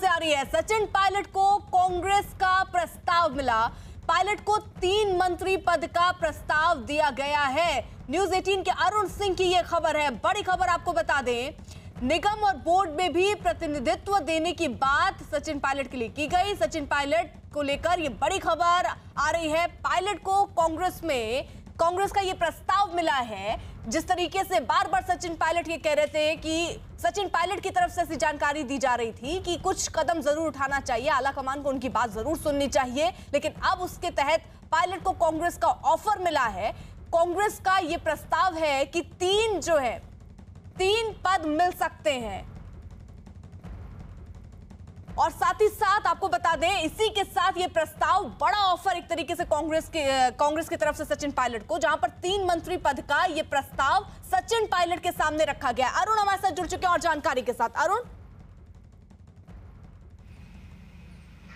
से आ रही है सचिन पायलट को कांग्रेस का प्रस्ताव मिला पायलट को तीन मंत्री पद का प्रस्ताव दिया गया है न्यूज 18 के अरुण सिंह की यह खबर है बड़ी खबर आपको बता दें निगम और बोर्ड में भी प्रतिनिधित्व देने की बात सचिन पायलट के लिए की गई सचिन पायलट को लेकर यह बड़ी खबर आ रही है पायलट को कांग्रेस में कांग्रेस का ये प्रस्ताव मिला है जिस तरीके से बार बार सचिन पायलट ये कह रहे थे कि सचिन पायलट की तरफ से ऐसी जानकारी दी जा रही थी कि कुछ कदम जरूर उठाना चाहिए आला कमान को उनकी बात जरूर सुननी चाहिए लेकिन अब उसके तहत पायलट को कांग्रेस का ऑफर मिला है कांग्रेस का ये प्रस्ताव है कि तीन जो है तीन पद मिल सकते हैं और साथ ही साथ आपको बता दें इसी के साथ ये प्रस्ताव बड़ा ऑफर एक तरीके से कांग्रेस के कांग्रेस की तरफ से सचिन पायलट को जहां पर तीन मंत्री पद का ये प्रस्ताव सचिन पायलट के सामने रखा गया अरुण हमारे साथ जुड़ चुके हैं और जानकारी के साथ अरुण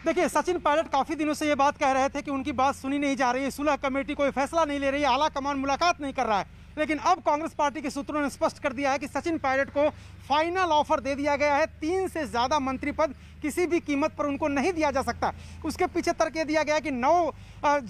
देखिए सचिन पायलट काफ़ी दिनों से ये बात कह रहे थे कि उनकी बात सुनी नहीं जा रही है सुलह कमेटी कोई फैसला नहीं ले रही है आला कमान मुलाकात नहीं कर रहा है लेकिन अब कांग्रेस पार्टी के सूत्रों ने स्पष्ट कर दिया है कि सचिन पायलट को फाइनल ऑफर दे दिया गया है तीन से ज़्यादा मंत्री पद किसी भी कीमत पर उनको नहीं दिया जा सकता उसके पीछे तर्क ये दिया गया है कि नौ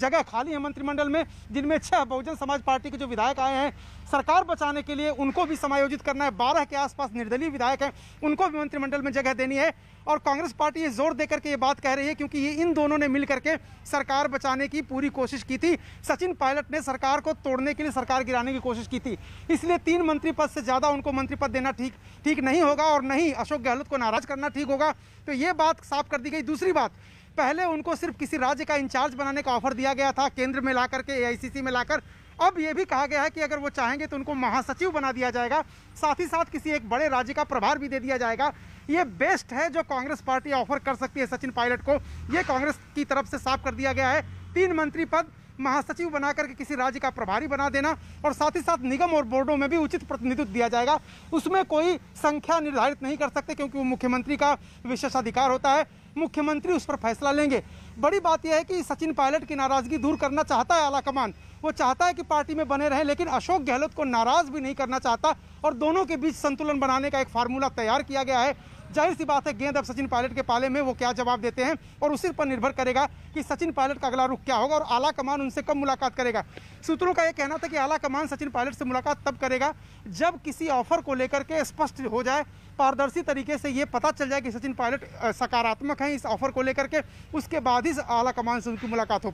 जगह खाली है मंत्रिमंडल में जिनमें छह बहुजन समाज पार्टी के जो विधायक आए हैं सरकार बचाने के लिए उनको भी समायोजित करना है बारह के आसपास निर्दलीय विधायक हैं उनको भी मंत्रिमंडल में जगह देनी है और कांग्रेस पार्टी ये जोर देकर के ये बात कह रही है क्योंकि ये इन दोनों ने मिल करके सरकार बचाने की पूरी कोशिश की थी सचिन पायलट ने सरकार को तोड़ने के लिए सरकार गिराने की कोशिश कोशिश की थी इसलिए तीन मंत्री पद से ज़्यादा उनको मंत्री पद देना ठीक ठीक नहीं होगा और नहीं अशोक गहलोत को नाराज करना ठीक होगा तो ये बात साफ कर दी गई दूसरी बात पहले उनको सिर्फ किसी राज्य का इंचार्ज बनाने का ऑफर दिया गया था केंद्र में ला करके ए में लाकर अब ये भी कहा गया है कि अगर वो चाहेंगे तो उनको महासचिव बना दिया जाएगा साथ ही साथ किसी एक बड़े राज्य का प्रभार भी दे दिया जाएगा ये बेस्ट है जो कांग्रेस पार्टी ऑफर कर सकती है सचिन पायलट को ये कांग्रेस की तरफ से साफ कर दिया गया है तीन मंत्री पद महासचिव बना करके किसी राज्य का प्रभारी बना देना और साथ ही साथ निगम और बोर्डों में भी उचित प्रतिनिधित्व दिया जाएगा उसमें कोई संख्या निर्धारित नहीं कर सकते क्योंकि वो मुख्यमंत्री का विशेषाधिकार होता है मुख्यमंत्री उस पर फैसला लेंगे बड़ी बात यह है कि सचिन पायलट की नाराजगी दूर करना चाहता है आलाकमान वो चाहता है कि पार्टी में बने रहें लेकिन अशोक गहलोत को नाराज भी नहीं करना चाहता और दोनों के बीच संतुलन बनाने का एक फार्मूला तैयार किया गया है जाहिर सी बात है गेंद अब सचिन पायलट के पाले में वो क्या जवाब देते हैं और उसी पर निर्भर करेगा कि सचिन पायलट का अगला रुख क्या होगा और आला कमान उनसे कब मुलाकात करेगा सूत्रों का यह कहना था कि आला कमान सचिन पायलट से मुलाकात तब करेगा जब किसी ऑफर को लेकर के स्पष्ट हो जाए पारदर्शी तरीके से ये पता चल जाए कि सचिन पायलट सकारात्मक हैं इस ऑफर को लेकर के उसके बाद ही आला कमान से उनकी मुलाकात हो